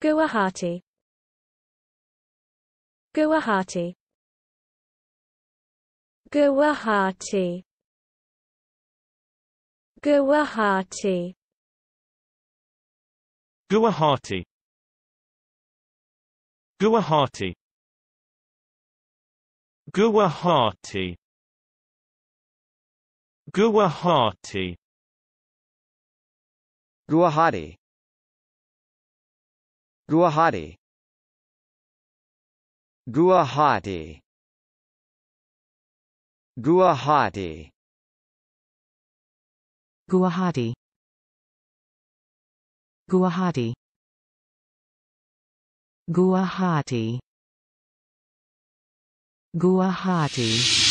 Guwahati Guwahati Guwahati Guwahati Guwahati Guwahati Guwahati Guwahati Guwahati Guwahati Guwahati Guwahati Guwahati Guwahati Guwahati Guwahati